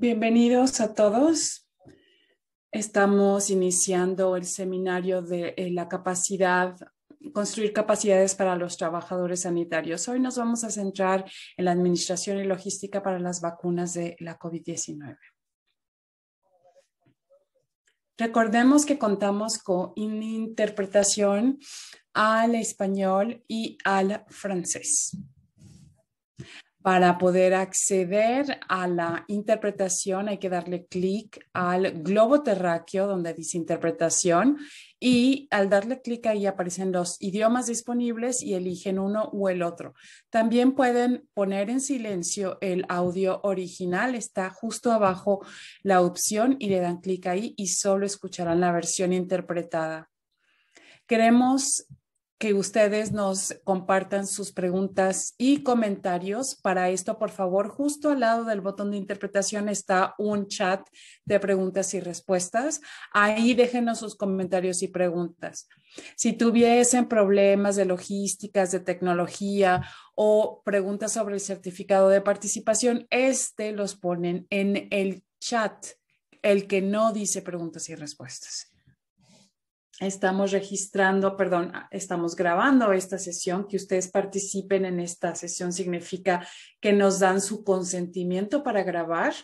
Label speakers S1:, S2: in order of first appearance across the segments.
S1: Bienvenidos a todos. Estamos iniciando el seminario de eh, la capacidad, construir capacidades para los trabajadores sanitarios. Hoy nos vamos a centrar en la administración y logística para las vacunas de la COVID-19. Recordemos que contamos con interpretación al español y al francés. Para poder acceder a la interpretación hay que darle clic al globo terráqueo donde dice interpretación y al darle clic ahí aparecen los idiomas disponibles y eligen uno o el otro. También pueden poner en silencio el audio original, está justo abajo la opción y le dan clic ahí y solo escucharán la versión interpretada. Queremos que ustedes nos compartan sus preguntas y comentarios. Para esto, por favor, justo al lado del botón de interpretación está un chat de preguntas y respuestas. Ahí déjenos sus comentarios y preguntas. Si tuviesen problemas de logísticas, de tecnología o preguntas sobre el certificado de participación, este los ponen en el chat, el que no dice preguntas y respuestas estamos registrando, perdón, ah, estamos grabando esta sesión, que ustedes participen en esta sesión significa que nos dan su consentimiento para grabar.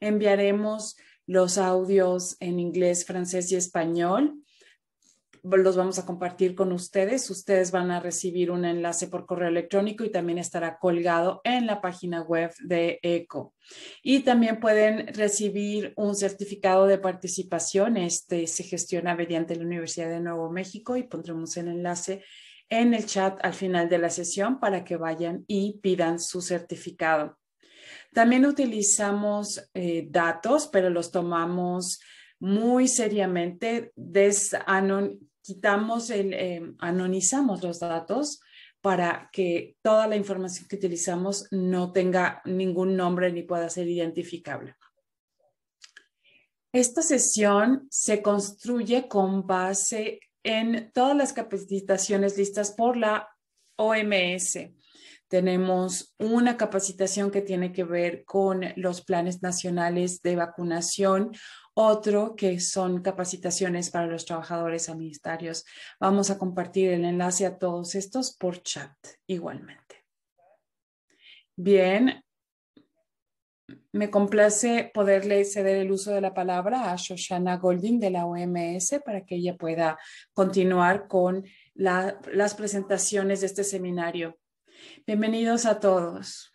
S1: Enviaremos los audios en inglés, francés y español los vamos a compartir con ustedes. Ustedes van a recibir un enlace por correo electrónico y también estará colgado en la página web de ECO. Y también pueden recibir un certificado de participación. Este se gestiona mediante la Universidad de Nuevo México y pondremos el enlace en el chat al final de la sesión para que vayan y pidan su certificado. También utilizamos eh, datos, pero los tomamos muy seriamente. Des Anon quitamos el, eh, anonizamos los datos para que toda la información que utilizamos no tenga ningún nombre ni pueda ser identificable. Esta sesión se construye con base en todas las capacitaciones listas por la OMS. Tenemos una capacitación que tiene que ver con los planes nacionales de vacunación, otro que son capacitaciones para los trabajadores sanitarios. Vamos a compartir el enlace a todos estos por chat igualmente. Bien, me complace poderle ceder el uso de la palabra a Shoshana Golding de la OMS para que ella pueda continuar con las presentaciones de este seminario. Bienvenidos a todos.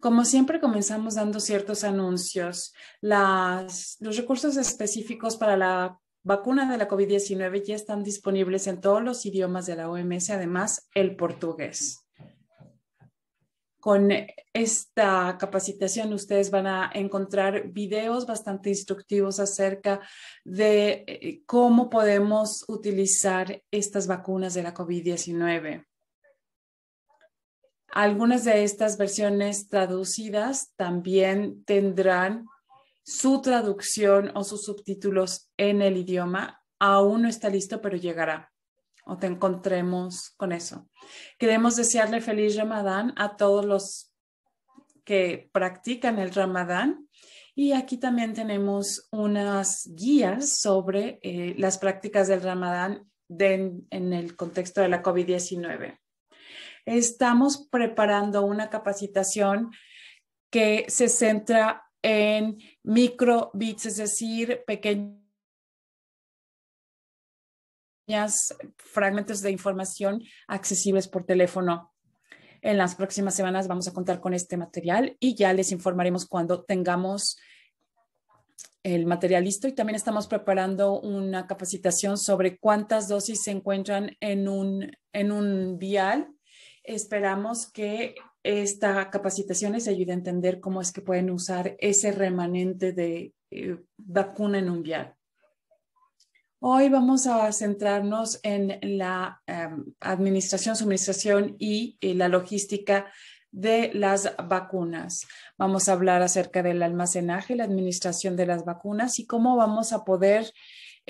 S1: Como siempre, comenzamos dando ciertos anuncios. los recursos específicos para la vacuna de la COVID-19 ya están disponibles en todos los idiomas de la OMS, además el portugués. Con esta capacitación ustedes van a encontrar videos bastante instructivos acerca de eh, cómo podemos utilizar estas vacunas de la COVID-19. Algunas de estas versiones traducidas también tendrán su traducción o sus subtítulos en el idioma. Aún no está listo, pero llegará o te encontremos con eso. Queremos desearle feliz Ramadán a todos los que practican el Ramadán. Y aquí también tenemos unas guías sobre eh, las prácticas del Ramadán en el contexto de la COVID-19. Estamos preparando una capacitación que se centra en micro bits, es decir, pequeños fragmentos de información accesibles por teléfono. En las próximas semanas vamos a contar con este material y ya les informaremos cuando tengamos el material listo y también estamos preparando una capacitación sobre cuántas dosis se encuentran en un, en un vial esperamos que esta capacitación les ayude a entender cómo es que pueden usar ese remanente de eh, vacuna en un vial. Hoy vamos a centrarnos en la em, administración, suministración y eh, la logística de las vacunas. Vamos a hablar acerca del almacenaje, la administración de las vacunas y cómo vamos a poder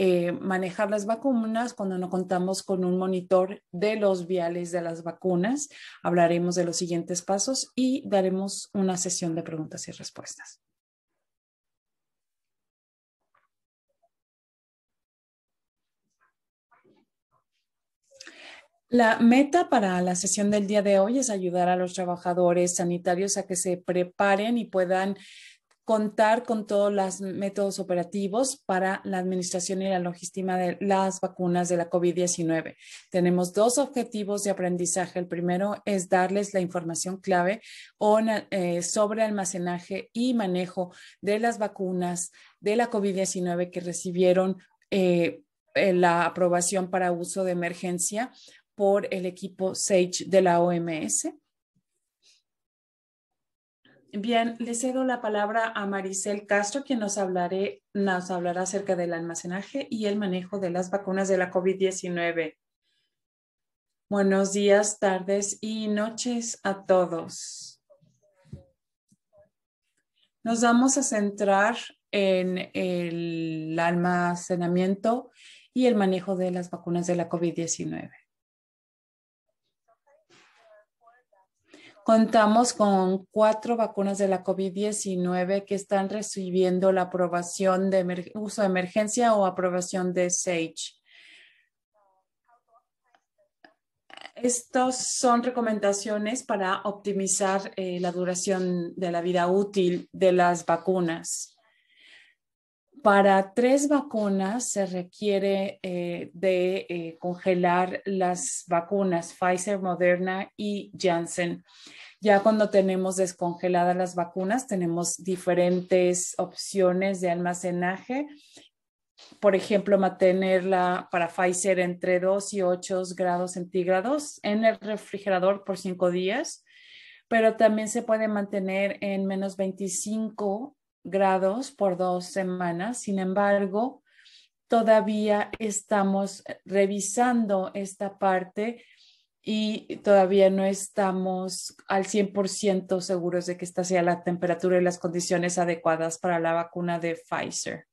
S1: eh, manejar las vacunas cuando no contamos con un monitor de los viales de las vacunas. Hablaremos de los siguientes pasos y daremos una sesión de preguntas y respuestas. La meta para la sesión del día de hoy es ayudar a los trabajadores sanitarios a que se preparen y puedan contar con todos los métodos operativos para la administración y la logística de las vacunas de la COVID-19. Tenemos dos objetivos de aprendizaje. El primero es darles la información clave eh, sobre almacenaje y manejo de las vacunas de la COVID-19 que recibieron eh, eh, la aprobación para uso de emergencia por el equipo SAGE de la OMS. Bien, le cedo la palabra a Maricel Castro, quien nos, nos hablará acerca del almacenaje y el manejo de las vacunas de la COVID-19. Buenos días, tardes y noches a todos. Nos vamos a centrar en el almacenamiento y el manejo de las vacunas de la COVID-19. Contamos con cuatro vacunas de la COVID-19 que están recibiendo la aprobación de uso de emergencia o aprobación de SAGE. Estas son recomendaciones para optimizar eh, la duración de la vida útil de las vacunas. Para tres vacunas se requiere eh, de eh, congelar las vacunas Pfizer, Moderna y Janssen. Ya cuando tenemos descongeladas las vacunas, tenemos diferentes opciones de almacenaje. Por ejemplo, mantenerla para Pfizer entre 2 y 8 grados centígrados en el refrigerador por 5 días pero también se puede mantener en menos 25 grados por dos semanas. Sin embargo, todavía estamos revisando esta parte y todavía no estamos al 100% seguros de que esta sea la temperatura y las condiciones adecuadas para la vacuna de Pfizer.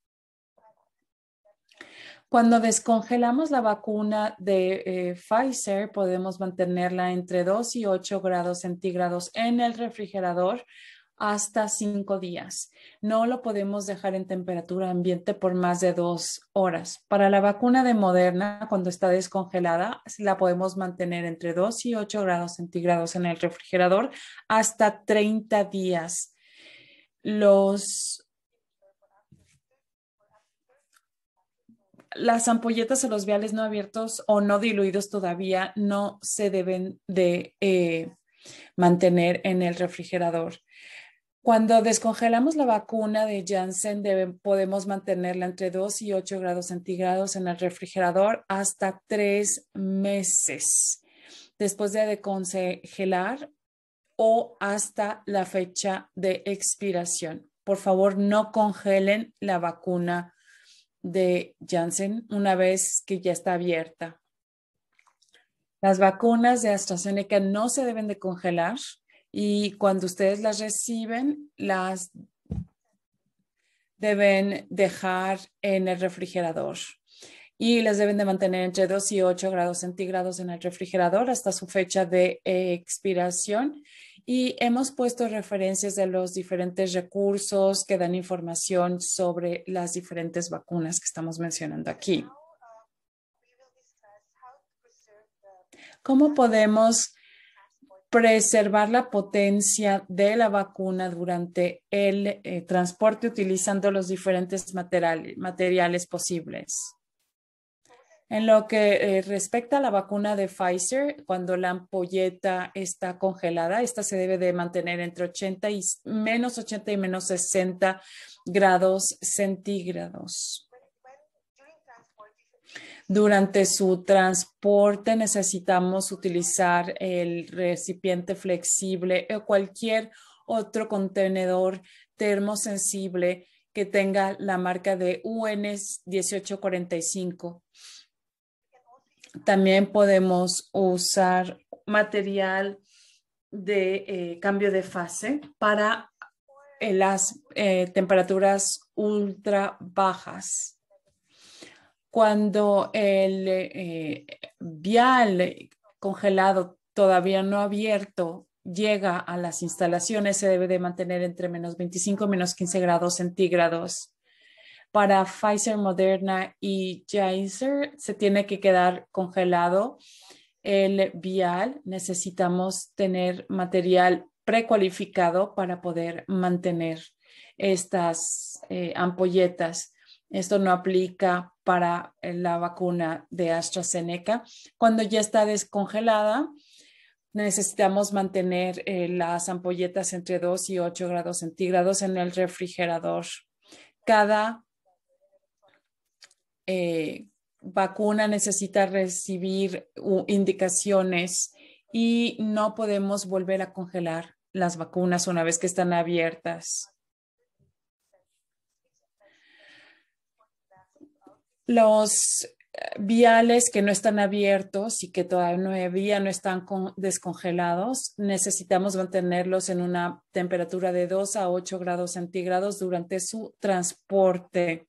S1: Cuando descongelamos la vacuna de eh, Pfizer, podemos mantenerla entre 2 y 8 grados centígrados en el refrigerador hasta cinco días. No lo podemos dejar en temperatura ambiente por más de dos horas. Para la vacuna de Moderna, cuando está descongelada, la podemos mantener entre 2 y 8 grados centígrados en el refrigerador hasta 30 días. Los, las ampolletas o los viales no abiertos o no diluidos todavía no se deben de eh, mantener en el refrigerador. Cuando descongelamos la vacuna de Janssen, podemos mantenerla entre 2 y 8 grados centígrados en el refrigerador hasta 3 meses después de descongelar o hasta la fecha de expiración. Por favor, no congelen la vacuna de Janssen una vez que ya está abierta. Las vacunas de AstraZeneca no se deben de congelar y cuando ustedes las reciben, las deben dejar en el refrigerador y las deben de mantener entre 2 y 8 grados centígrados en el refrigerador hasta su fecha de expiración. Y hemos puesto referencias de los diferentes recursos que dan información sobre las diferentes vacunas que estamos mencionando aquí. Uh, ¿Cómo podemos preservar la potencia de la vacuna durante el eh, transporte utilizando los diferentes materiales posibles. En lo que eh, respecta a la vacuna de Pfizer, cuando la ampolleta está congelada, esta se debe de mantener entre menos 80 y menos 60 grados centígrados. Durante su transporte necesitamos utilizar el recipiente flexible o cualquier otro contenedor termosensible que tenga la marca de UN 1845. También podemos usar material de eh, cambio de fase para las eh, temperaturas ultra bajas cuando el eh, vial congelado todavía no abierto llega a las instalaciones, se debe de mantener entre menos 25 y menos 15 grados centígrados. Para Pfizer, Moderna y Janssen se tiene que quedar congelado el vial. Necesitamos tener material precualificado para poder mantener estas eh, ampolletas. Esto no aplica para la vacuna de AstraZeneca. Cuando ya está descongelada, necesitamos mantener eh, las ampolletas entre 2 y 8 grados centígrados en el refrigerador. Cada eh, vacuna necesita recibir indicaciones y no podemos volver a congelar las vacunas una vez que están abiertas. los eh, viales que no están abiertos y que todavía no están descongelados, necesitamos mantenerlos en una temperatura de 2 a 8 grados centígrados durante su transporte.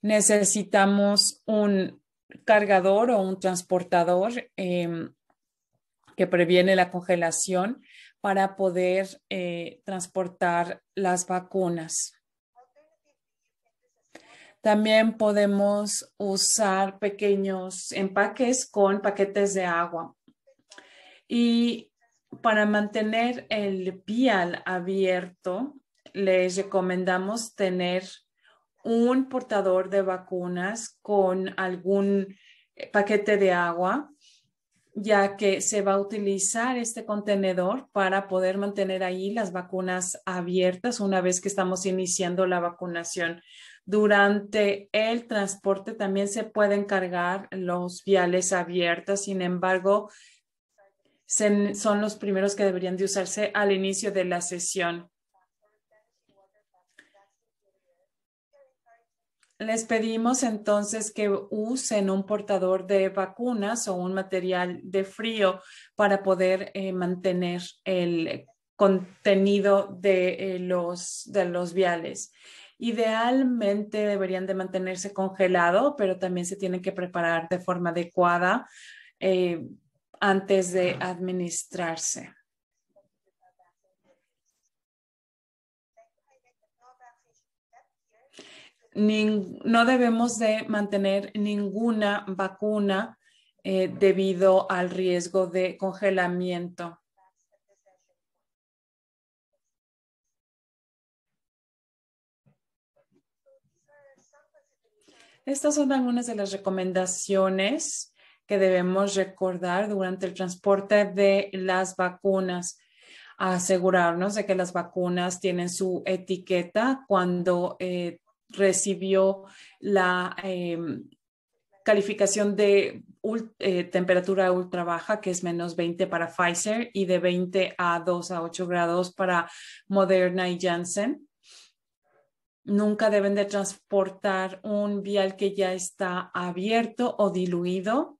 S1: Necesitamos un cargador o un transportador em, que previene la congelación para poder eh, transportar las vacunas. También podemos usar pequeños empaques con paquetes de agua. Y para mantener el vial abierto, les recomendamos tener un portador de vacunas con algún eh, paquete de agua, ya que se va a utilizar este contenedor para poder mantener ahí las vacunas abiertas una vez que estamos iniciando la vacunación. Durante el transporte también se pueden cargar los viales abiertos, sin embargo, son los primeros que deberían de usarse al inicio de la sesión. Les pedimos entonces que usen un portador de vacunas o un material de frío para poder eh, mantener el contenido de, eh, los, de los viales. Idealmente deberían de mantenerse congelado, pero también se tienen que preparar de forma adecuada eh, antes de administrarse. no debemos de mantener ninguna vacuna eh, debido al riesgo de congelamiento. Estas son algunas de las recomendaciones que debemos recordar durante el transporte de las vacunas. Asegurarnos de que las vacunas tienen su etiqueta cuando eh, recibió la em, calificación de eh, temperatura ultra baja, que es menos 20 para Pfizer y de 20 a 2 a 8 grados para Moderna y Janssen. Nunca deben de transportar un vial que ya está abierto o diluido.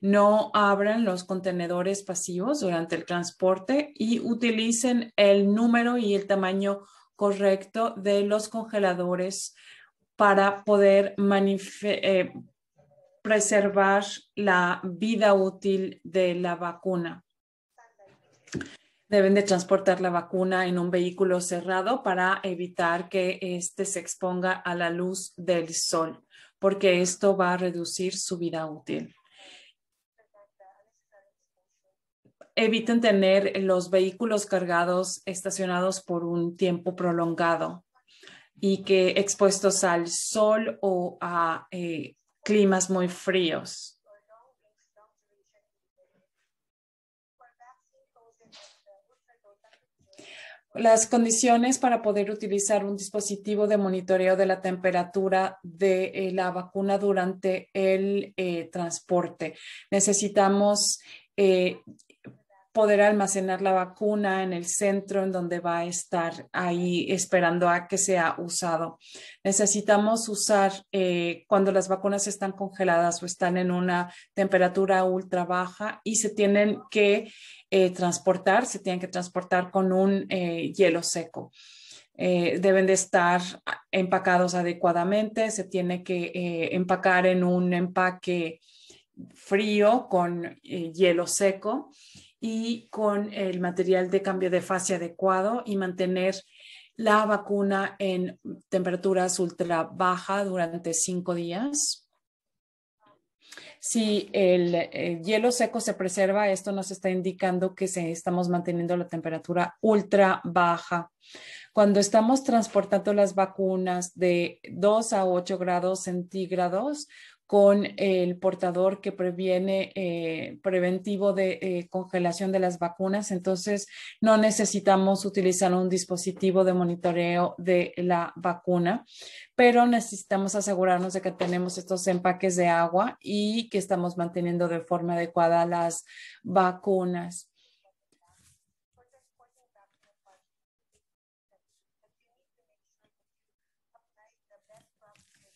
S1: No abran los contenedores pasivos durante el transporte y utilicen el número y el tamaño correcto de los congeladores para poder eh, preservar la vida útil de la vacuna deben de transportar la vacuna en un vehículo cerrado para evitar que éste se exponga a la luz del sol, porque esto va a reducir su vida útil. Eviten tener los vehículos cargados estacionados por un tiempo prolongado y que expuestos al sol o a eh, climas muy fríos. las condiciones para poder utilizar un dispositivo de monitoreo de la temperatura de eh, la vacuna durante el eh, transporte. Necesitamos eh, poder almacenar la vacuna en el centro en donde va a estar ahí esperando a que sea usado. Necesitamos usar eh, cuando las vacunas están congeladas o están en una temperatura ultra baja y se tienen que eh, transportar, se tienen que transportar con un eh, hielo seco. deben de estar empacados adecuadamente, se tiene que empacar en un empaque frío con hielo seco y con el material de cambio de fase adecuado y mantener la vacuna en temperaturas ultra baja durante cinco días. Si el, eh, hielo seco se preserva, esto nos está indicando que se, estamos manteniendo la temperatura ultra baja. Cuando estamos transportando las vacunas de 2 a 8 grados centígrados, con el portador que previene eh, preventivo de eh, congelación de las vacunas. Entonces, no necesitamos utilizar un dispositivo de monitoreo de la vacuna, pero necesitamos asegurarnos de que tenemos estos empaques de agua y que estamos manteniendo de forma adecuada las vacunas.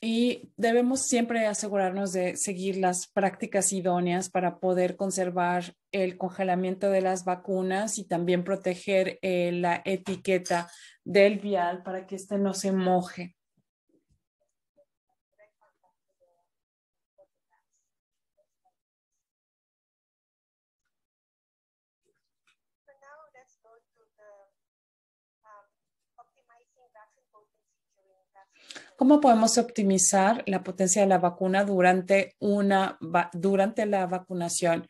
S1: y debemos siempre asegurarnos de seguir las prácticas idóneas para poder conservar el congelamiento de las vacunas y también proteger eh, la etiqueta del vial para que éste no se moje. ¿Cómo podemos optimizar la potencia de la vacuna durante, una, durante la vacunación?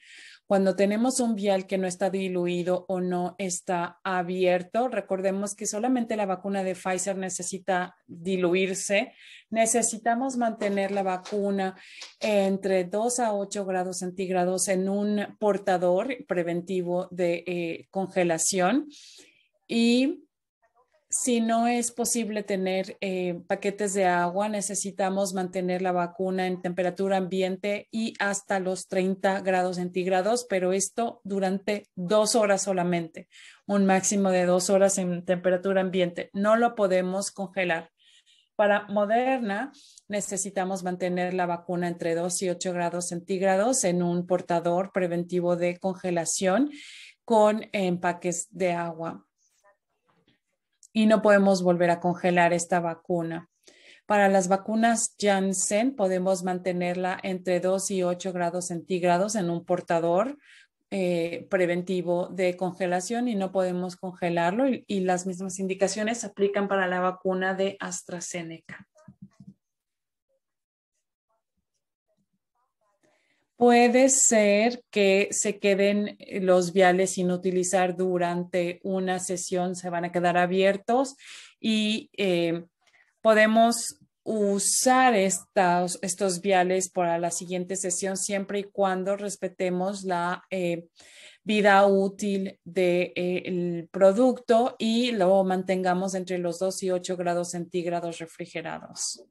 S1: Cuando tenemos un vial que no está diluido o no está abierto, recordemos que solamente la vacuna de Pfizer necesita diluirse. Necesitamos mantener la vacuna entre 2 a 8 grados centígrados en un portador preventivo de eh, congelación y si no es posible tener eh, paquetes de agua, necesitamos mantener la vacuna en temperatura ambiente y hasta los 30 grados centígrados, pero esto durante dos horas solamente, un máximo de dos horas en temperatura ambiente. No lo podemos congelar. Para Moderna necesitamos mantener la vacuna entre 2 y 8 grados centígrados en un portador preventivo de congelación con empaques de agua y no podemos volver a congelar esta vacuna. Para las vacunas Janssen podemos mantenerla entre 2 y 8 grados centígrados en un portador eh, preventivo de congelación y no podemos congelarlo y, las mismas indicaciones aplican para la vacuna de AstraZeneca. puede ser que se queden eh, los viales sin utilizar durante una sesión, se van a quedar abiertos y eh, podemos usar estos, viales para la siguiente sesión siempre y cuando respetemos la eh, vida útil del producto y lo mantengamos entre los 2 y 8 grados centígrados refrigerados.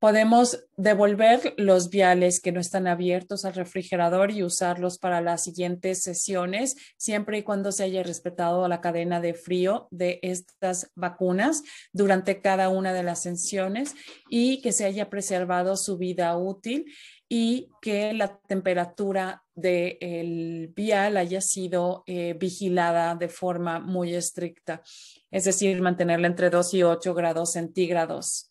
S1: Podemos devolver los viales que no están abiertos al refrigerador y usarlos para las siguientes sesiones, siempre y cuando se haya respetado la cadena de frío de estas vacunas durante cada una de las sesiones y que se haya preservado su vida útil y que la temperatura del vial haya sido eh, vigilada de forma muy estricta, es decir, mantenerla entre 2 y 8 grados centígrados.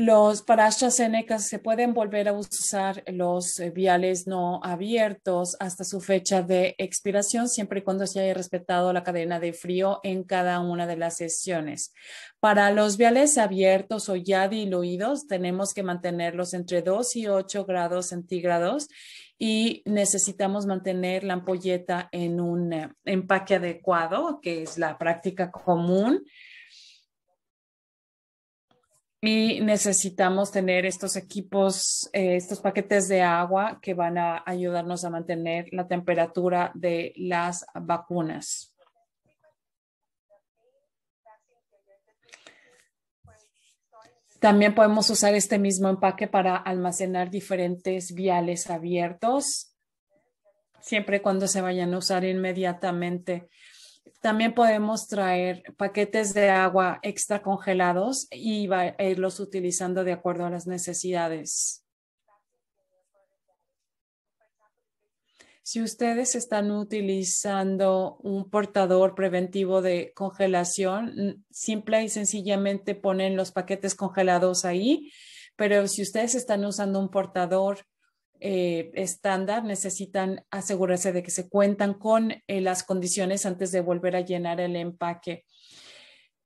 S1: Los, para se pueden volver a usar los eh, viales no abiertos hasta su fecha de expiración, siempre y cuando se haya respetado la cadena de frío en cada una de las sesiones. Para los viales abiertos o ya diluidos, tenemos que mantenerlos entre 2 y 8 grados centígrados y necesitamos mantener la ampolleta en un eh, empaque adecuado, que es la práctica común. Y necesitamos tener estos equipos, eh, estos paquetes de agua que van a ayudarnos a mantener la temperatura de las vacunas. También podemos usar este mismo empaque para almacenar diferentes viales abiertos, siempre y cuando se vayan a usar inmediatamente también podemos traer paquetes de agua extra congelados y irlos utilizando de acuerdo a las necesidades. Si ustedes están utilizando un portador preventivo de congelación, simple y sencillamente ponen los paquetes congelados ahí, pero si ustedes están usando un portador eh, estándar, necesitan asegurarse de que se cuentan con eh, las condiciones antes de volver a llenar el empaque.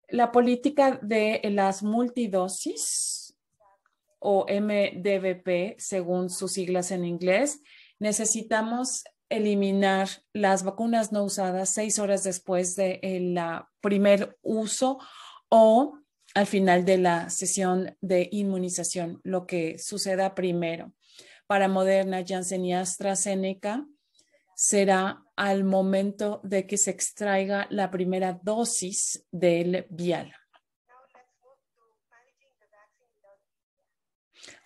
S1: La política de las multidosis o MDVP, según sus siglas en inglés, necesitamos eliminar las vacunas no usadas seis horas después del de, eh, primer uso o al final de la sesión de inmunización, lo que suceda primero para Moderna, Janssen y AstraZeneca será al momento de que se extraiga la primera dosis del vial.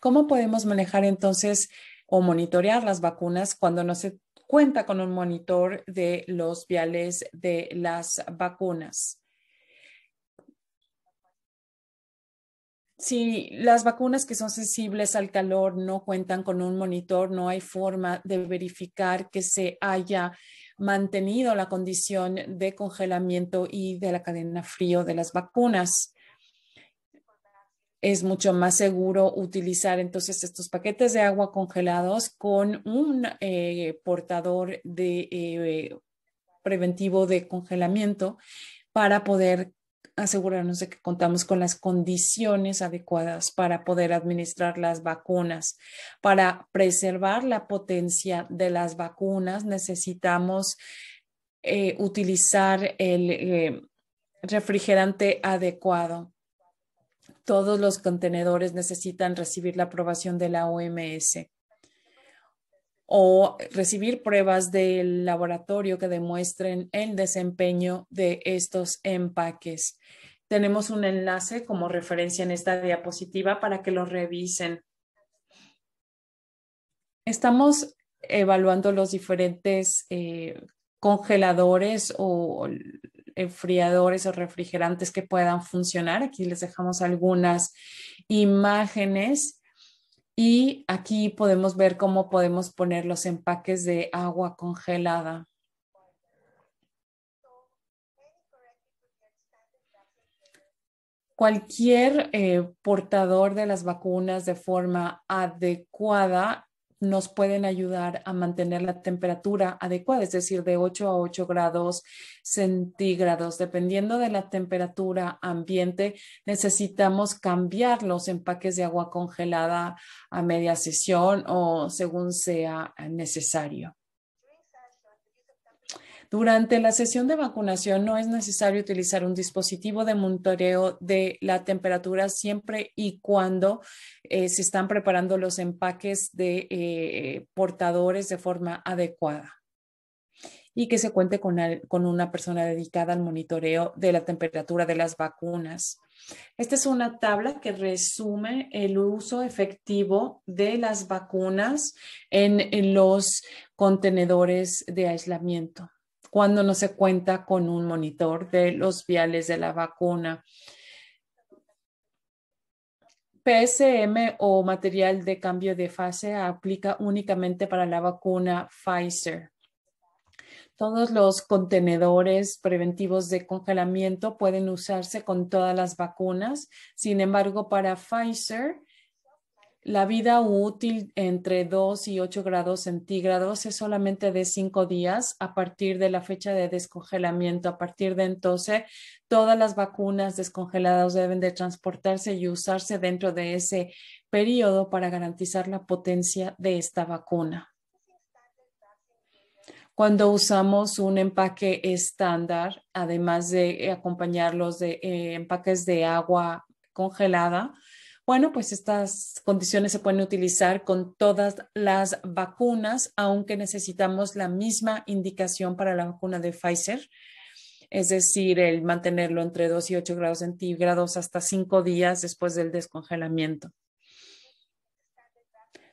S1: ¿Cómo podemos manejar entonces o monitorear las vacunas cuando no se cuenta con un monitor de los viales de las vacunas? si las vacunas que son sensibles al calor no cuentan con un monitor, no hay forma de verificar que se haya mantenido la condición de congelamiento y de la cadena frío de las vacunas. Es mucho más seguro utilizar entonces estos paquetes de agua congelados con un eh, portador de eh, preventivo de congelamiento para poder asegurarnos de que contamos con las condiciones adecuadas para poder administrar las vacunas. Para preservar la potencia de las vacunas necesitamos eh, utilizar el eh, refrigerante adecuado. Todos los contenedores necesitan recibir la aprobación de la OMS o recibir pruebas del laboratorio que demuestren el desempeño de estos empaques. Tenemos un enlace como referencia en esta diapositiva para que lo revisen. Estamos evaluando los diferentes eh, congeladores o enfriadores o refrigerantes que puedan funcionar. Aquí les dejamos algunas imágenes y aquí podemos ver cómo podemos poner los empaques de agua congelada. Cualquier eh, portador de las vacunas de forma adecuada nos pueden ayudar a mantener la temperatura adecuada, es decir, de 8 a 8 grados centígrados. Dependiendo de la temperatura ambiente, necesitamos cambiar los empaques de agua congelada a media sesión o según sea necesario. Durante la sesión de vacunación no es necesario utilizar un dispositivo de monitoreo de la temperatura siempre y cuando eh, se están preparando los empaques de eh, portadores de forma adecuada y que se cuente con, una persona dedicada al monitoreo de la temperatura de las vacunas. Esta es una tabla que resume el uso efectivo de las vacunas en los contenedores de aislamiento cuando no se cuenta con un monitor de los viales de la vacuna. PSM o material de cambio de fase aplica únicamente para la vacuna Pfizer. Todos los contenedores preventivos de congelamiento pueden usarse con todas las vacunas. Sin embargo, para Pfizer, la vida útil entre 2 y 8 grados centígrados es solamente de 5 días a partir de la fecha de descongelamiento. A partir de entonces, todas las vacunas descongeladas deben de transportarse y usarse dentro de ese periodo para garantizar la potencia de esta vacuna. Cuando usamos un empaque estándar, además de eh, acompañarlos de eh, empaques de agua congelada, bueno, pues estas condiciones se pueden utilizar con todas las vacunas, aunque necesitamos la misma indicación para la vacuna de Pfizer, es decir, el mantenerlo entre 2 y 8 grados centígrados hasta 5 días después del descongelamiento.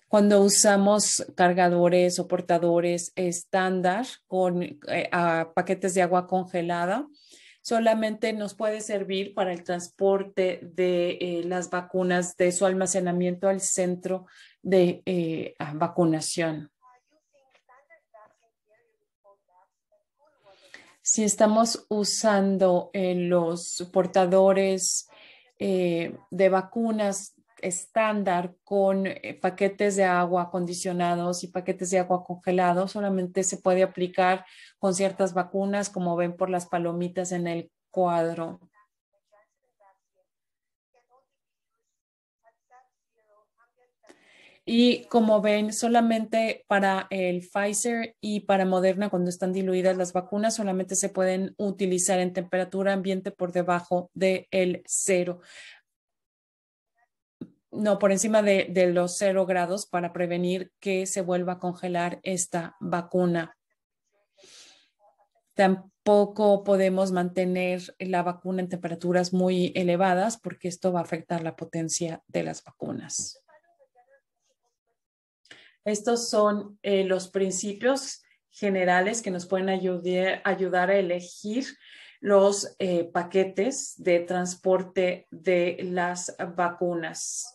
S1: Cuando usamos cargadores o portadores estándar con eh, paquetes de agua congelada, solamente nos puede servir para el transporte de eh, las vacunas, de su almacenamiento al centro de eh, vacunación. Si estamos usando eh, los portadores de vacunas estándar con eh, paquetes de agua acondicionados y paquetes de agua congelado. Solamente se puede aplicar con ciertas vacunas, como ven por las palomitas en el cuadro. Y como ven, solamente para el Pfizer y para Moderna, cuando están diluidas las vacunas, solamente se pueden utilizar en temperatura ambiente por debajo del el cero no, por encima de, los cero grados para prevenir que se vuelva a congelar esta vacuna. Tampoco podemos mantener la vacuna en temperaturas muy elevadas porque esto va a afectar la potencia de las vacunas. Estos son eh, los principios generales que nos pueden ayudar, ayudar a elegir los eh, paquetes de transporte de las vacunas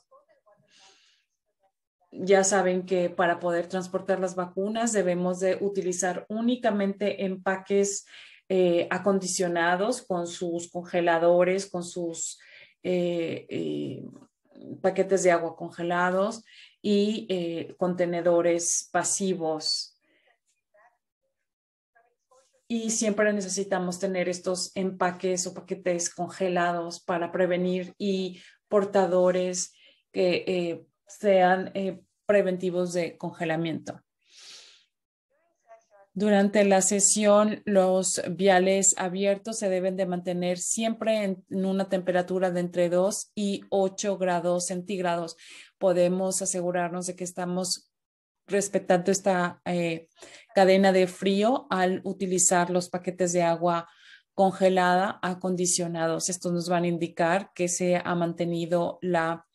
S1: ya saben que para poder transportar las vacunas debemos de utilizar únicamente empaques eh, acondicionados con sus congeladores, con sus eh, eh, paquetes de agua congelados y contenedores pasivos. Y siempre necesitamos tener estos empaques o paquetes congelados para prevenir y portadores que sean eh, preventivos de congelamiento. Durante la sesión, los viales abiertos se deben de mantener siempre en una temperatura de entre 2 y 8 grados centígrados. Podemos asegurarnos de que estamos respetando esta eh, cadena de frío al utilizar los paquetes de agua congelada acondicionados. Estos nos van a indicar que se ha mantenido la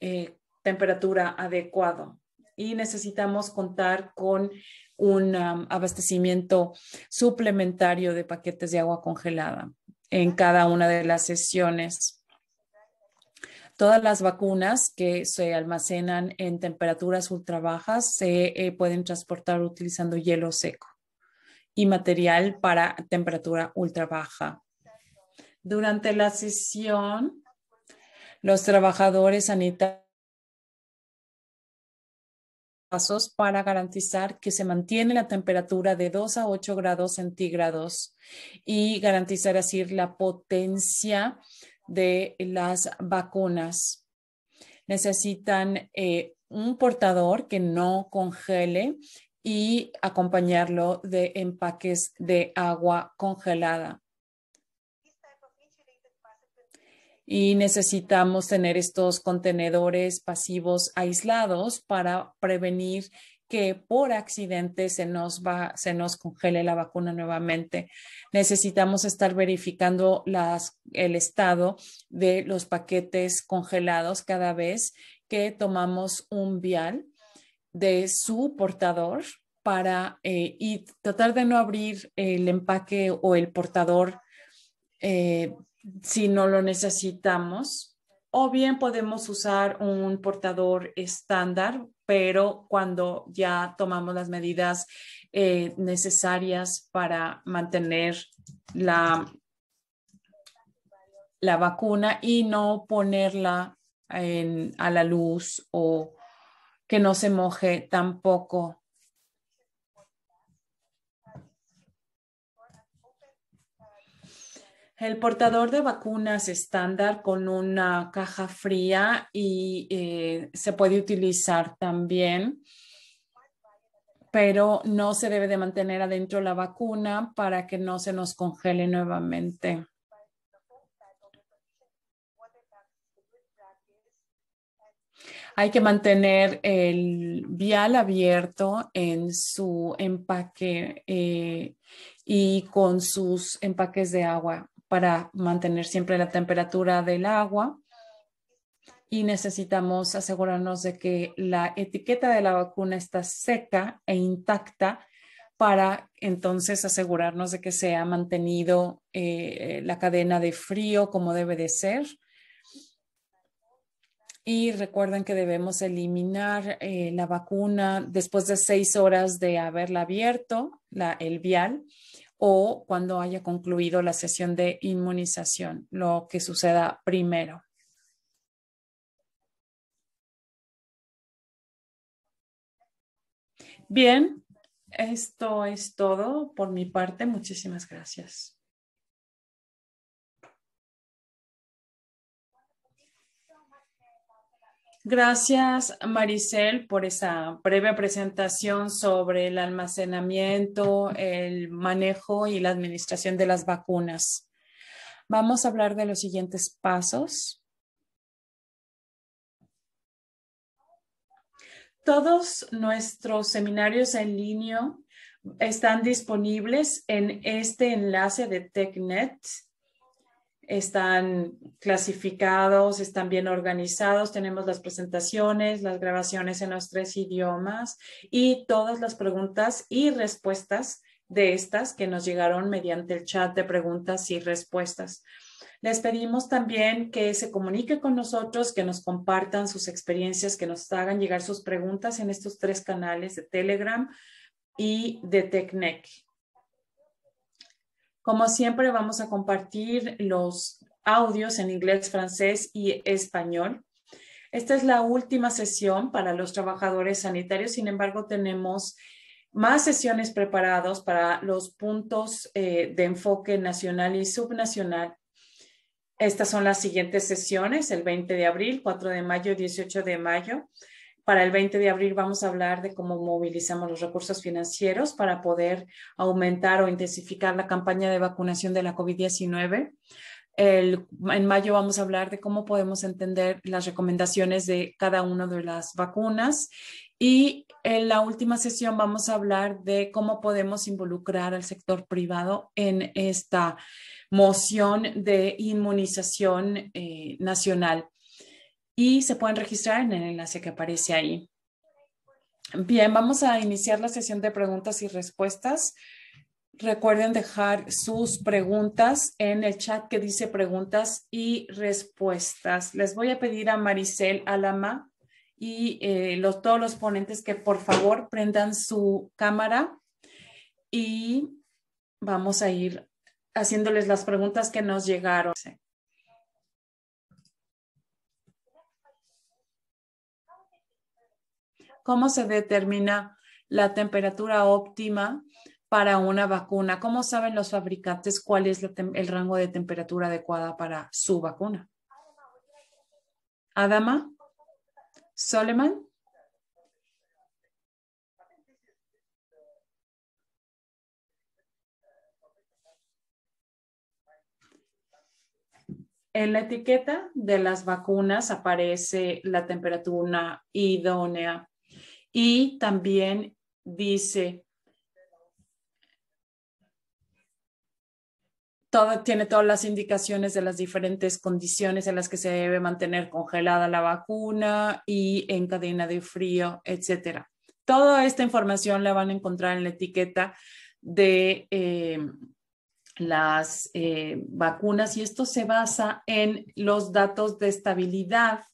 S1: eh, temperatura adecuado y necesitamos contar con un um, abastecimiento suplementario de paquetes de agua congelada en cada una de las sesiones. Todas las vacunas que se almacenan en temperaturas ultra bajas se eh, pueden transportar utilizando hielo seco y material para temperatura ultra baja. Durante la sesión, los trabajadores sanitarios para garantizar que se mantiene la temperatura de 2 a 8 grados centígrados y garantizar así la potencia de las vacunas. Necesitan eh, un portador que no congele y acompañarlo de empaques de agua congelada. y necesitamos tener estos contenedores pasivos aislados para prevenir que por accidente se nos, va, se nos congele la vacuna nuevamente. Necesitamos estar verificando las, el estado de los paquetes congelados cada vez que tomamos un vial de su portador para eh, y tratar de no abrir el empaque o el portador eh, si no lo necesitamos. O bien podemos usar un portador estándar, pero cuando ya tomamos las medidas eh, necesarias para mantener la, la vacuna y no ponerla en, a la luz o que no se moje tampoco El portador de vacunas estándar con una caja fría y eh, se puede utilizar también, pero no se debe de mantener adentro la vacuna para que no se nos congele nuevamente. Hay que mantener el vial abierto en su empaque eh, y con sus empaques de agua para mantener siempre la temperatura del agua y necesitamos asegurarnos de que la etiqueta de la vacuna está seca e intacta para entonces asegurarnos de que se ha mantenido eh, la cadena de frío como debe de ser. Y recuerden que debemos eliminar eh, la vacuna después de seis horas de haberla abierto, la, el vial, o cuando haya concluido la sesión de inmunización, lo que suceda primero.
S2: Bien, esto es todo por mi parte. Muchísimas gracias.
S1: Gracias, Maricel, por esa breve presentación sobre el almacenamiento, el manejo y la administración de las vacunas. Vamos a hablar de los siguientes pasos. Todos nuestros seminarios en línea están disponibles en este enlace de TechNet están clasificados, están bien organizados, tenemos las presentaciones, las grabaciones en los tres idiomas y todas las preguntas y respuestas de estas que nos llegaron mediante el chat de preguntas y respuestas. Les pedimos también que se comunique con nosotros, que nos compartan sus experiencias, que nos hagan llegar sus preguntas en estos tres canales de Telegram y de TechNec. Como siempre, vamos a compartir los audios en inglés, francés y español. Esta es la última sesión para los trabajadores sanitarios, sin embargo, tenemos más sesiones preparadas para los puntos eh, de enfoque nacional y subnacional. Estas son las siguientes sesiones, el 20 de abril, 4 de mayo, 18 de mayo. Para el 20 de abril vamos a hablar de cómo movilizamos los recursos financieros para poder aumentar o intensificar la campaña de vacunación de la COVID-19. en mayo vamos a hablar de cómo podemos entender las recomendaciones de cada una de las vacunas y en la última sesión vamos a hablar de cómo podemos involucrar al sector privado en esta moción de inmunización eh, nacional y se pueden registrar en el enlace que aparece ahí. Bien, vamos a iniciar la sesión de preguntas y respuestas. Recuerden dejar sus preguntas en el chat que dice preguntas y respuestas. Les voy a pedir a Maricel Alama y eh, todos los ponentes que por favor prendan su cámara y vamos a ir haciéndoles las preguntas que nos llegaron. cómo se determina la temperatura óptima para una vacuna? ¿Cómo saben los fabricantes cuál es el rango de temperatura adecuada para su vacuna? Adama, Soleman. En la etiqueta de las vacunas aparece la temperatura idónea y también dice, todo, tiene todas las indicaciones de las diferentes condiciones en las que se debe mantener congelada la vacuna y en cadena de frío, etc. Toda esta información la van a encontrar en la etiqueta de eh, las eh, vacunas y esto se basa en los datos de estabilidad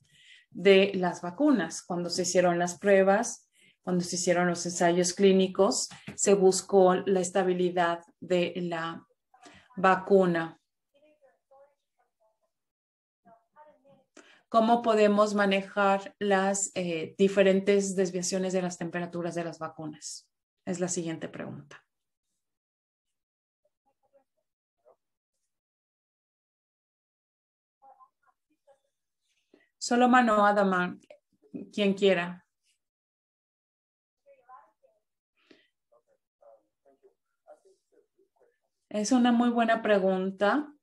S1: de las vacunas. Cuando se hicieron las pruebas, cuando se hicieron los ensayos clínicos, se buscó la estabilidad de la vacuna. ¿Cómo podemos manejar las eh, diferentes desviaciones de las temperaturas de las vacunas? Es la siguiente pregunta.
S2: Solo mano Adamán, quien quiera.
S1: Es una muy buena pregunta.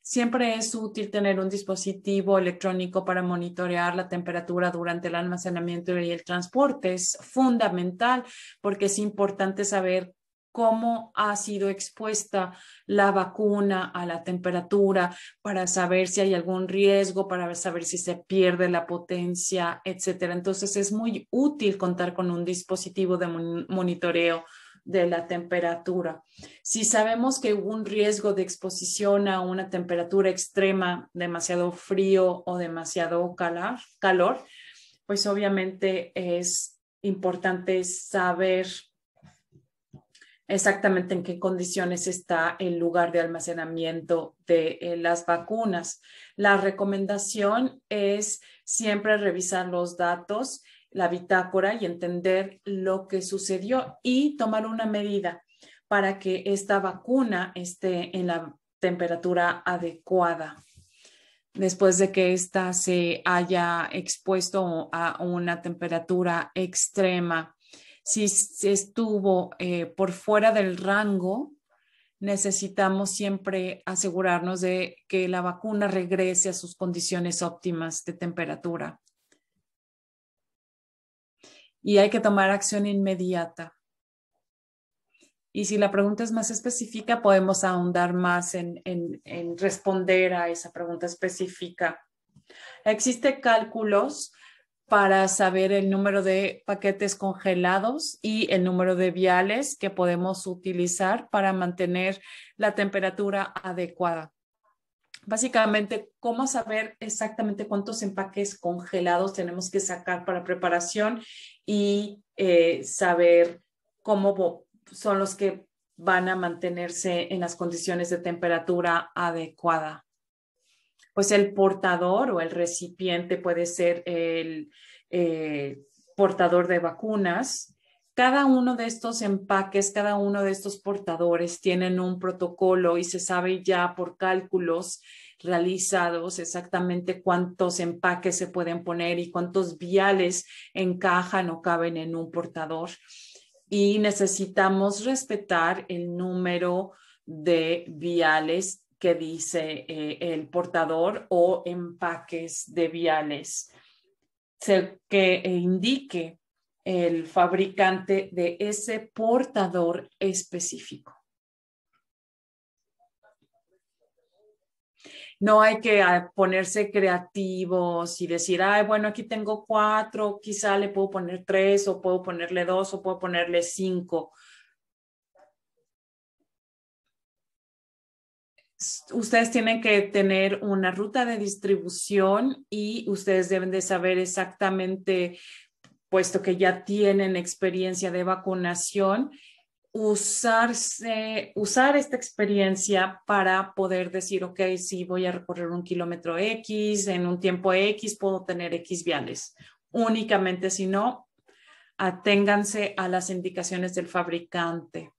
S1: Siempre es útil tener un dispositivo electrónico para monitorear la temperatura durante el almacenamiento y el transporte. Es fundamental porque es importante saber cómo ha sido expuesta la vacuna a la temperatura para saber si hay algún riesgo, para saber si se pierde la potencia, etc. Entonces es muy útil contar con un dispositivo de monitoreo de la temperatura. Si sabemos que hubo un riesgo de exposición a una temperatura extrema, demasiado frío o demasiado calor, pues obviamente es importante saber exactamente en qué condiciones está el lugar de almacenamiento de eh, las vacunas. La recomendación es siempre revisar los datos la bitácora y entender lo que sucedió y tomar una medida para que esta vacuna esté en la temperatura adecuada después de que ésta se haya expuesto a una temperatura extrema. Si estuvo eh, por fuera del rango, necesitamos siempre asegurarnos de que la vacuna regrese a sus condiciones óptimas de temperatura y hay que tomar acción inmediata. Y si la pregunta es más específica, podemos ahondar más en, responder a esa pregunta específica. Existen cálculos para saber el número de paquetes congelados y el número de viales que podemos utilizar para mantener la temperatura adecuada básicamente cómo saber exactamente cuántos empaques congelados tenemos que sacar para preparación y eh, saber cómo son los que van a mantenerse en las condiciones de temperatura adecuada. Pues el portador o el recipiente puede ser el eh, portador de vacunas, cada uno de estos empaques, cada uno de estos portadores tienen un protocolo y se sabe ya por cálculos realizados exactamente cuántos empaques se pueden poner y cuántos viales encajan o caben en un portador. Y necesitamos respetar el número de viales que dice eh, el portador o empaques de viales que indique el fabricante de ese portador específico. No hay que ah, ponerse creativos y decir, ay, bueno, aquí tengo cuatro, quizá le puedo poner tres o puedo ponerle dos o puedo ponerle cinco. ustedes tienen que tener una ruta de distribución y ustedes deben de saber exactamente puesto que ya tienen experiencia de vacunación, usarse, usar esta experiencia para poder decir, ok, si voy a recorrer un kilómetro X, en un tiempo X puedo tener X viales. Únicamente si no, aténganse a las indicaciones del fabricante.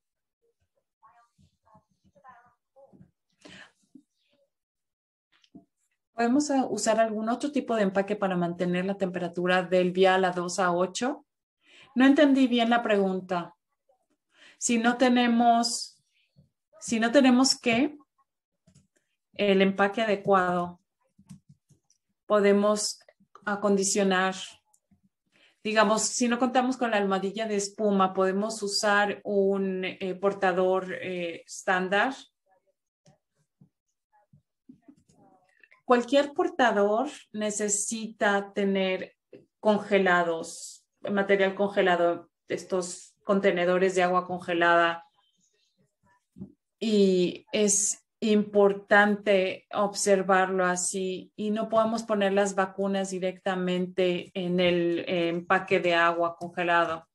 S1: ¿Podemos eh, usar algún otro tipo de empaque para mantener la temperatura del vial a 2 a 8? No entendí bien la pregunta. Si no tenemos, si no tenemos qué, el empaque adecuado, podemos acondicionar. Digamos, si no contamos con la almohadilla de espuma, podemos usar un eh, portador eh, estándar cualquier portador necesita tener congelados, material congelado, estos contenedores de agua congelada. Y es importante observarlo así y no podemos poner las vacunas directamente en el empaque de agua congelado.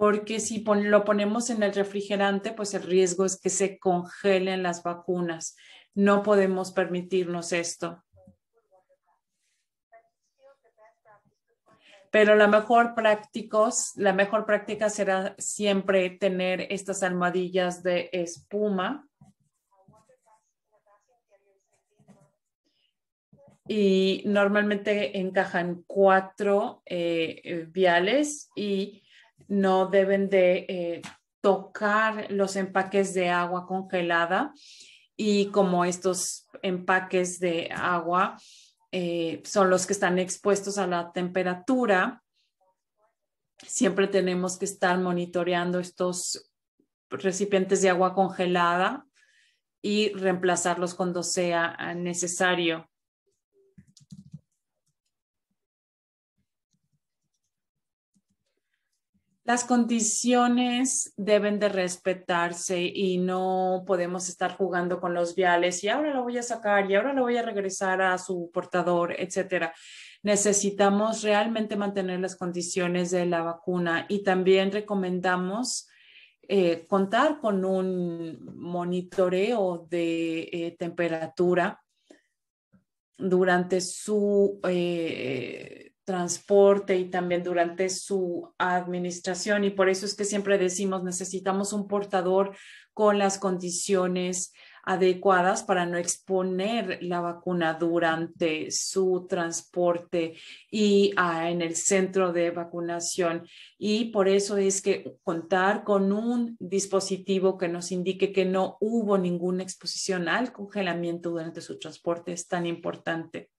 S1: porque si lo ponemos en el refrigerante, pues el riesgo es que se congelen las vacunas. No podemos permitirnos esto. Pero la mejor, prácticos, la mejor práctica será siempre tener estas almohadillas de espuma. Y normalmente encajan cuatro eh, viales y no deben de eh, tocar los empaques de agua congelada y como estos empaques de agua eh, son los que están expuestos a la temperatura, siempre tenemos que estar monitoreando estos recipientes de agua congelada y reemplazarlos cuando sea necesario. las condiciones deben de respetarse y no podemos estar jugando con los viales y ahora lo voy a sacar y ahora lo voy a regresar a su portador, etcétera. Necesitamos realmente mantener las condiciones de la vacuna y también recomendamos eh, contar con un monitoreo de eh, temperatura durante su eh, transporte y también durante su administración. Y por eso es que siempre decimos, necesitamos un portador con las condiciones adecuadas para no exponer la vacuna durante su transporte y ah, en el centro de vacunación. Y por eso es que contar con un dispositivo que nos indique que no hubo ninguna exposición al congelamiento durante su transporte es tan importante.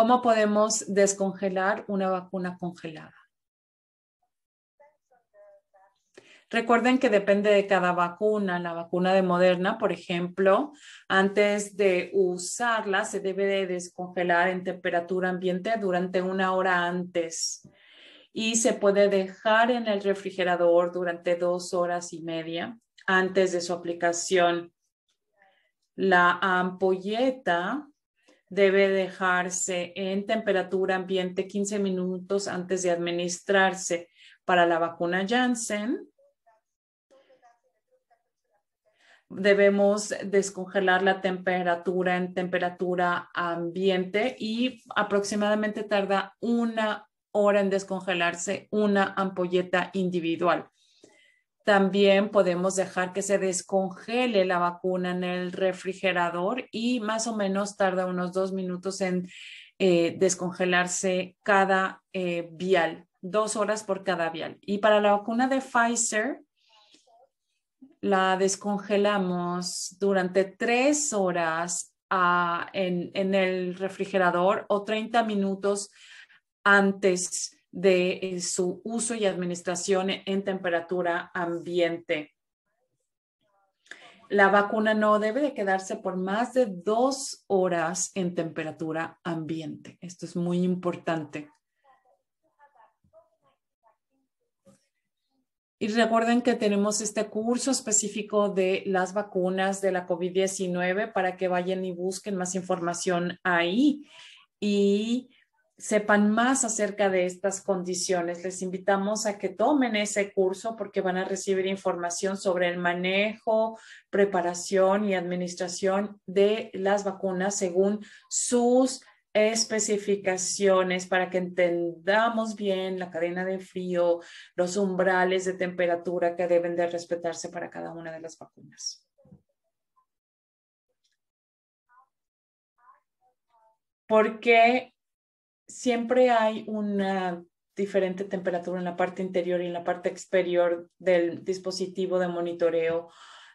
S1: ¿Cómo podemos descongelar una vacuna congelada? Recuerden que depende de cada vacuna. La vacuna de Moderna, por ejemplo, antes de usarla se debe de descongelar en temperatura ambiente durante una hora antes y se puede dejar en el refrigerador durante dos horas y media antes de su aplicación. La ampolleta debe dejarse en temperatura ambiente 15 minutos antes de administrarse. Para la vacuna Janssen, debemos descongelar la temperatura en temperatura ambiente y aproximadamente tarda una hora en descongelarse una ampolleta individual. También podemos dejar que se descongele la vacuna en el refrigerador y más o menos tarda unos dos minutos en eh, descongelarse cada eh, vial, dos horas por cada vial. Y para la vacuna de Pfizer, la descongelamos durante tres horas ah, en, en, el refrigerador o 30 minutos antes de su uso y administración en temperatura ambiente. La vacuna no debe de quedarse por más de dos horas en temperatura ambiente. Esto es muy importante. Y recuerden que tenemos este curso específico de las vacunas de la COVID-19 para que vayan y busquen más información ahí. Y sepan más acerca de estas condiciones. Les invitamos a que tomen ese curso porque van a recibir información sobre el manejo, preparación y administración de las vacunas según sus especificaciones para que entendamos bien la cadena de frío, los umbrales de temperatura que deben de respetarse para cada una de las vacunas. ¿Por qué siempre hay una diferente temperatura en la parte interior y en la parte exterior del dispositivo de monitoreo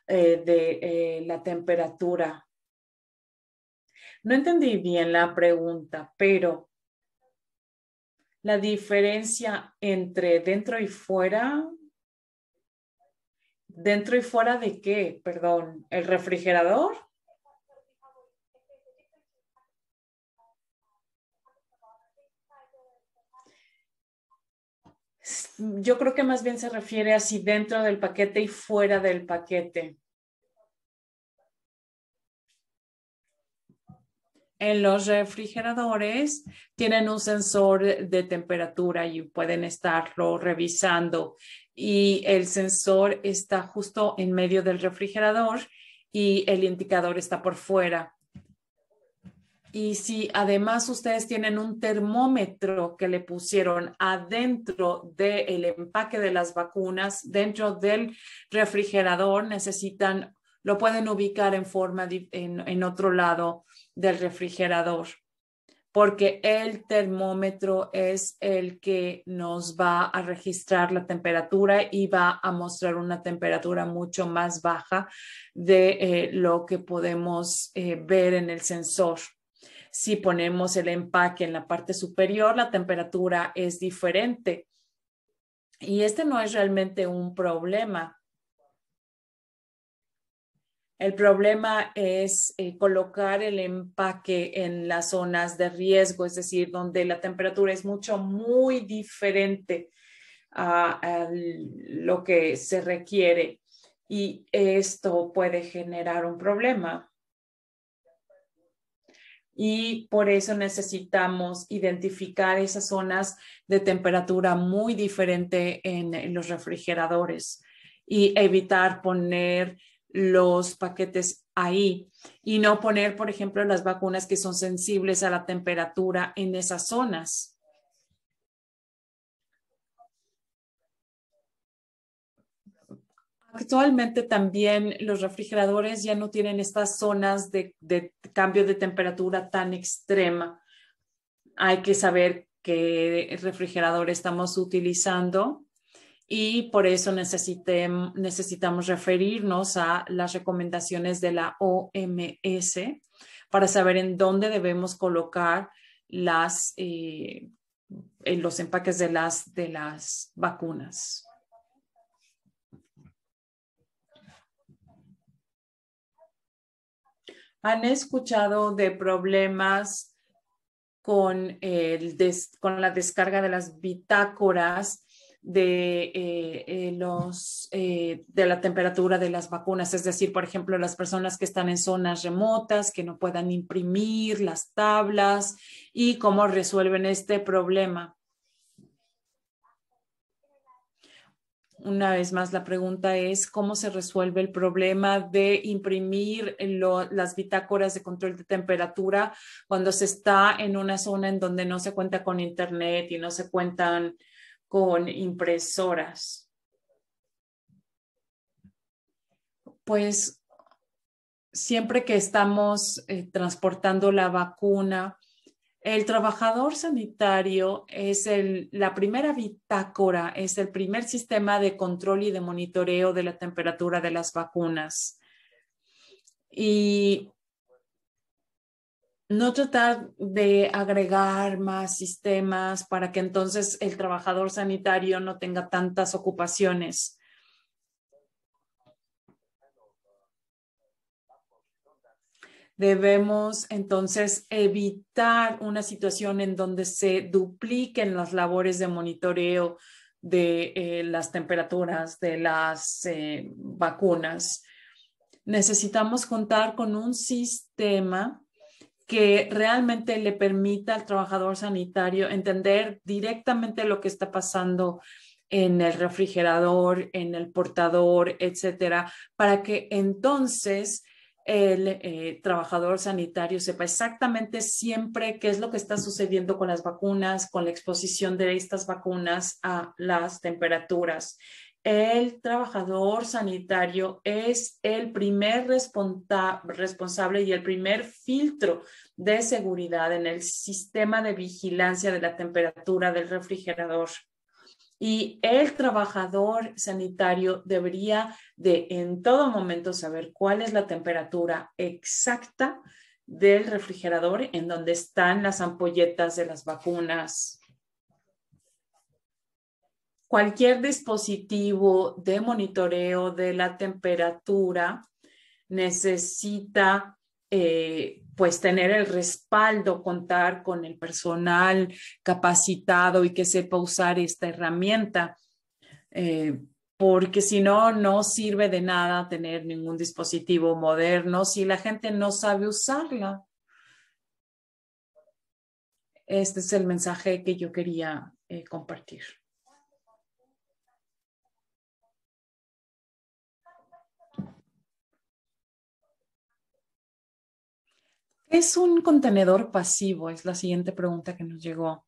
S1: eh, de eh, la temperatura. No entendí bien la pregunta, pero la diferencia entre dentro y fuera, dentro y fuera de qué, perdón, el refrigerador. Yo creo que más bien se refiere a si dentro del paquete y fuera del paquete. En los refrigeradores tienen un sensor de temperatura y pueden estarlo revisando y el sensor está justo en medio del refrigerador y el indicador está por fuera. Y si además ustedes tienen un termómetro que le pusieron adentro del empaque de las vacunas, dentro del refrigerador, necesitan, lo pueden ubicar en forma, en, otro lado del refrigerador, porque el termómetro es el que nos va a registrar la temperatura y va a mostrar una temperatura mucho más baja de eh, lo que podemos eh, ver en el sensor. Si ponemos el empaque en la parte superior, la temperatura es diferente. Y este no es realmente un problema. El problema es eh, colocar el empaque en las zonas de riesgo, es decir, donde la temperatura es mucho, muy diferente a lo que se requiere. Y esto puede generar un problema y por eso necesitamos identificar esas zonas de temperatura muy diferente en, los refrigeradores y evitar poner los paquetes ahí y no poner, por ejemplo, las vacunas que son sensibles a la temperatura en esas zonas. Actualmente también los refrigeradores ya no tienen estas zonas de, cambio de temperatura tan extrema. Hay que saber qué refrigerador estamos utilizando y por eso necesitamos referirnos a las recomendaciones de la OMS para saber en dónde debemos colocar las, eh, en los empaques de las vacunas. ¿Han escuchado de problemas con, con la descarga de las bitácoras de, eh, eh, eh, de la temperatura de las vacunas, es decir, por ejemplo, las personas que están en zonas remotas, que no puedan imprimir las tablas y cómo resuelven este problema. Una vez más, la pregunta es cómo se resuelve el problema de imprimir las bitácoras de control de temperatura cuando se está en una zona en donde no se cuenta con internet y no se cuentan con impresoras. Pues siempre que estamos eh, transportando la vacuna, el trabajador sanitario es la primera bitácora, es el primer sistema de control y de monitoreo de la temperatura de las vacunas. Y no tratar de agregar más sistemas para que entonces el trabajador sanitario no tenga tantas ocupaciones. Debemos entonces evitar una situación en donde se dupliquen las labores de monitoreo de eh, las temperaturas de las eh, vacunas. Necesitamos contar con un sistema que realmente le permita al trabajador sanitario entender directamente lo que está pasando en el refrigerador, en el portador, etcétera, para que entonces el eh, trabajador sanitario sepa exactamente siempre qué es lo que está sucediendo con las vacunas, con la exposición de estas vacunas a las temperaturas. El trabajador sanitario es el primer responsable y el primer filtro de seguridad en el sistema de vigilancia de la temperatura del refrigerador y el trabajador sanitario debería de en todo momento saber cuál es la temperatura exacta del refrigerador en donde están las ampolletas de las vacunas. Cualquier dispositivo de monitoreo de la temperatura necesita eh, pues tener el respaldo, contar con el personal capacitado y que sepa usar esta herramienta, eh, porque si no, no sirve de nada tener ningún dispositivo moderno si la gente no sabe usarla. Este es el mensaje que yo quería eh, compartir.
S2: ¿Qué es un contenedor pasivo? Es la siguiente pregunta que nos llegó.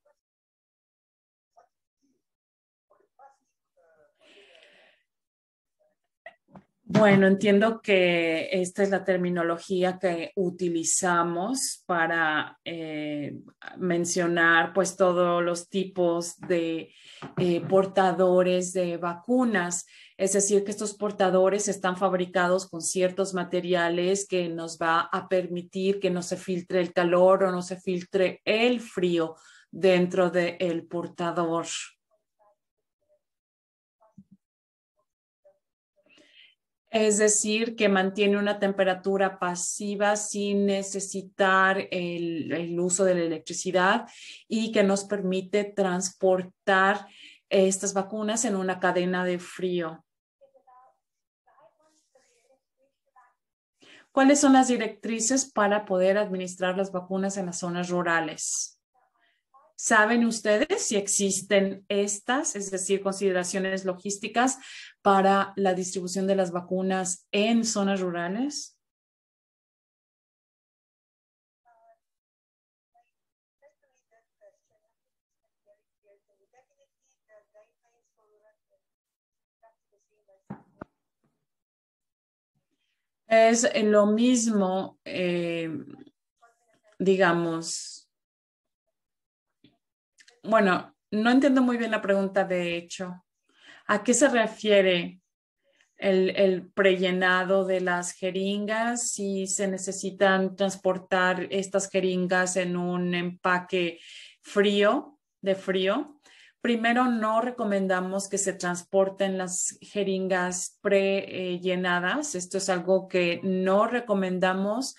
S1: Bueno, entiendo que esta es la terminología que utilizamos para eh, mencionar pues todos los tipos de eh, portadores de vacunas. Es decir, que estos portadores están fabricados con ciertos materiales que nos va a permitir que no se filtre el calor o no se filtre el frío dentro del portador. Es decir, que mantiene una temperatura pasiva sin necesitar el, uso de la electricidad y que nos permite transportar estas vacunas en una cadena de frío. ¿Cuáles son las directrices para poder administrar las vacunas en las zonas rurales? ¿Saben ustedes si existen estas, es decir, consideraciones logísticas para la distribución de las vacunas
S2: en zonas rurales?
S1: Es eh, lo mismo, eh, digamos. Bueno, no entiendo muy bien la pregunta, de hecho. ¿A qué se refiere el, el, prellenado de las jeringas, si se necesitan transportar estas jeringas en un empaque frío, de frío. Primero, no recomendamos que se transporten las jeringas prellenadas. Esto es algo que no recomendamos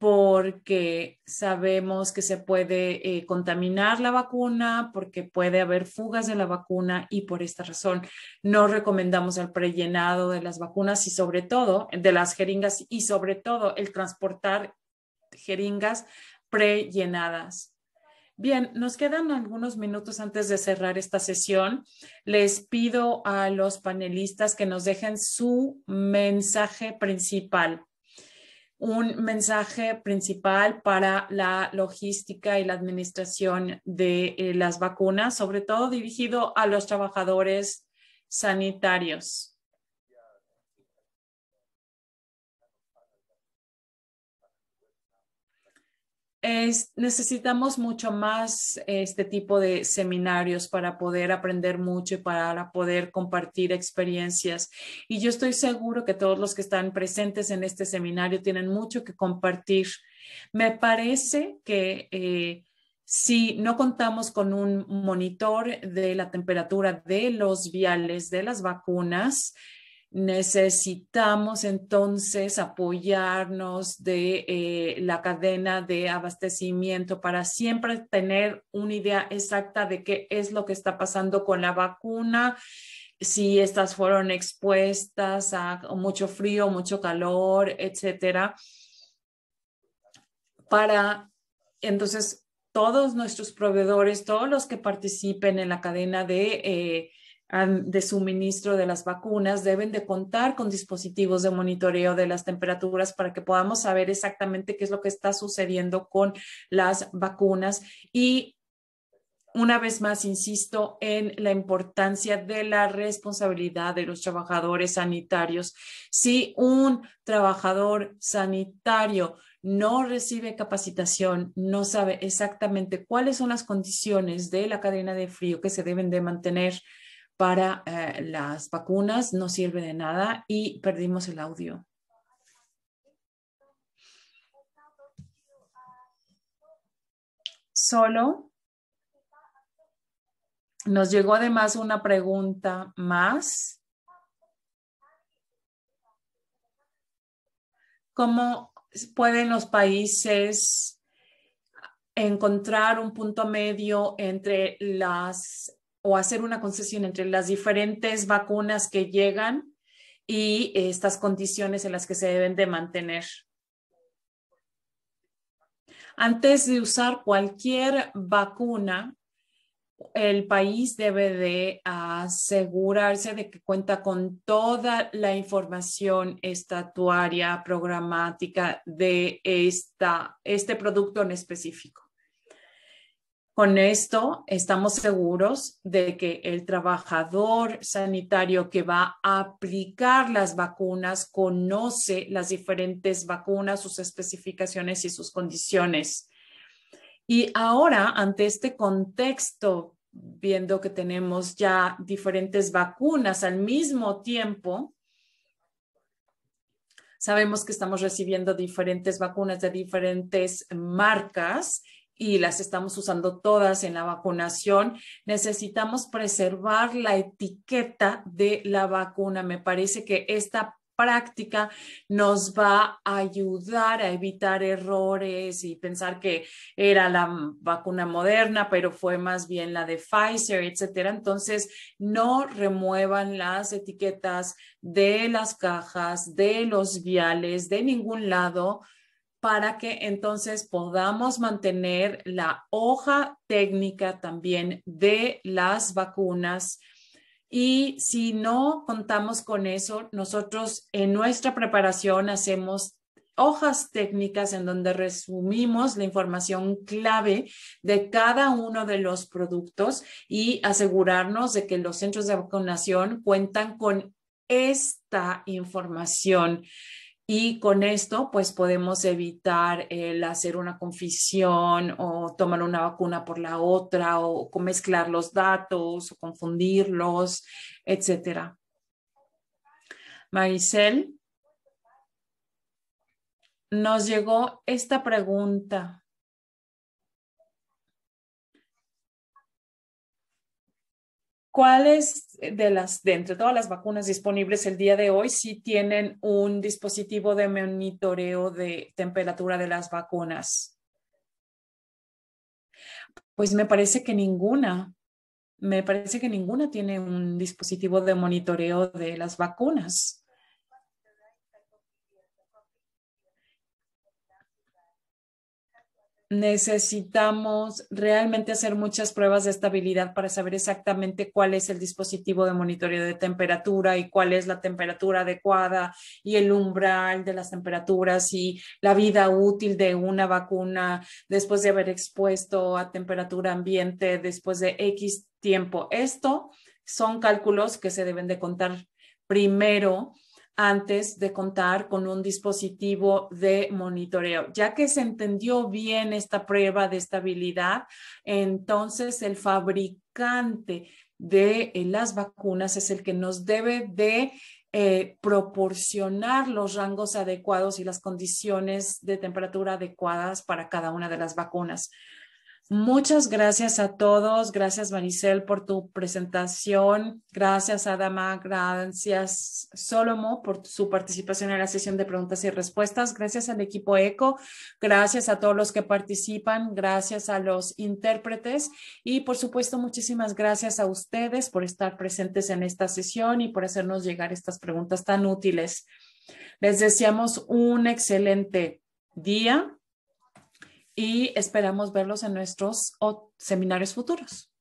S1: porque sabemos que se puede eh, contaminar la vacuna, porque puede haber fugas de la vacuna y por esta razón no recomendamos el prellenado de las vacunas y sobre todo de las jeringas y sobre todo el transportar jeringas prellenadas. Bien, nos quedan algunos minutos antes de cerrar esta sesión. Les pido a los panelistas que nos dejen su mensaje principal un mensaje principal para la logística y la administración de eh, las vacunas, sobre todo dirigido a los trabajadores sanitarios. necesitamos mucho más este tipo de seminarios para poder aprender mucho y para poder compartir experiencias. Y yo estoy seguro que todos los que están presentes en este seminario tienen mucho que compartir. Me parece que eh, si no contamos con un monitor de la temperatura de los viales, de las vacunas, Necesitamos entonces apoyarnos de eh, la cadena de abastecimiento para siempre tener una idea exacta de qué es lo que está pasando con la vacuna, si estas fueron expuestas a mucho frío, mucho calor, etcétera, para entonces todos nuestros proveedores, todos los que participen en la cadena de eh, de suministro de las vacunas deben de contar con dispositivos de monitoreo de las temperaturas para que podamos saber exactamente qué es lo que está sucediendo con las vacunas y una vez más insisto en la importancia de la responsabilidad de los trabajadores sanitarios. Si un trabajador sanitario no recibe capacitación, no sabe exactamente cuáles son las condiciones de la cadena de frío que se deben de mantener, para eh, las vacunas, no sirve de nada y perdimos el audio. Solo nos llegó además una pregunta más. ¿Cómo pueden los países encontrar un punto medio entre las o hacer una concesión entre las diferentes vacunas que llegan y eh, estas condiciones en las que se deben de mantener. Antes de usar cualquier vacuna, el país debe de asegurarse de que cuenta con toda la información estatuaria programática de esta, este producto en específico. Con esto estamos seguros de que el trabajador sanitario que va a aplicar las vacunas conoce las diferentes vacunas, sus especificaciones y sus condiciones. Y ahora, ante este contexto, viendo que tenemos ya diferentes vacunas al mismo tiempo, sabemos que estamos recibiendo diferentes vacunas de diferentes marcas y las estamos usando todas en la vacunación, necesitamos preservar la etiqueta de la vacuna. Me parece que esta práctica nos va a ayudar a evitar errores y pensar que era la vacuna moderna, pero fue más bien la de Pfizer, etcétera. Entonces, no remuevan las etiquetas de las cajas, de los viales, de ningún lado para que entonces podamos mantener la hoja técnica también de las vacunas. Y si no contamos con eso, nosotros en nuestra preparación hacemos hojas técnicas en donde resumimos la información clave de cada uno de los productos y asegurarnos de que los centros de vacunación cuentan con esta información y con esto, pues podemos evitar el hacer una confisión o tomar una vacuna por la otra o mezclar los datos o confundirlos, etcétera. Maricel, nos llegó esta pregunta. ¿Cuáles de las, de entre todas las vacunas disponibles el día de hoy, sí tienen un dispositivo de monitoreo de temperatura de las vacunas? Pues me parece que ninguna. Me parece que ninguna tiene un dispositivo de monitoreo de las vacunas. necesitamos realmente hacer muchas pruebas de estabilidad para saber exactamente cuál es el dispositivo de monitoreo de temperatura y cuál es la temperatura adecuada y el umbral de las temperaturas y la vida útil de una vacuna después de haber expuesto a temperatura ambiente después de X tiempo. Esto son cálculos que se deben de contar primero antes de contar con un dispositivo de monitoreo. Ya que se entendió bien esta prueba de estabilidad, entonces el fabricante de eh, las vacunas es el que nos debe de eh, proporcionar los rangos adecuados y las condiciones de temperatura adecuadas para cada una de las vacunas. Muchas gracias a todos. Gracias, Maricel, por tu presentación. Gracias, Adama. Gracias, Solomo, por su participación en la sesión de preguntas y respuestas. Gracias al equipo ECO. Gracias a todos los que participan. Gracias a los intérpretes. Y, por supuesto, muchísimas gracias a ustedes por estar presentes en esta sesión y por hacernos llegar estas preguntas tan útiles. Les deseamos un excelente día y esperamos verlos en nuestros seminarios futuros.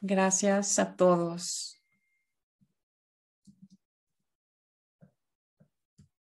S1: Gracias a todos.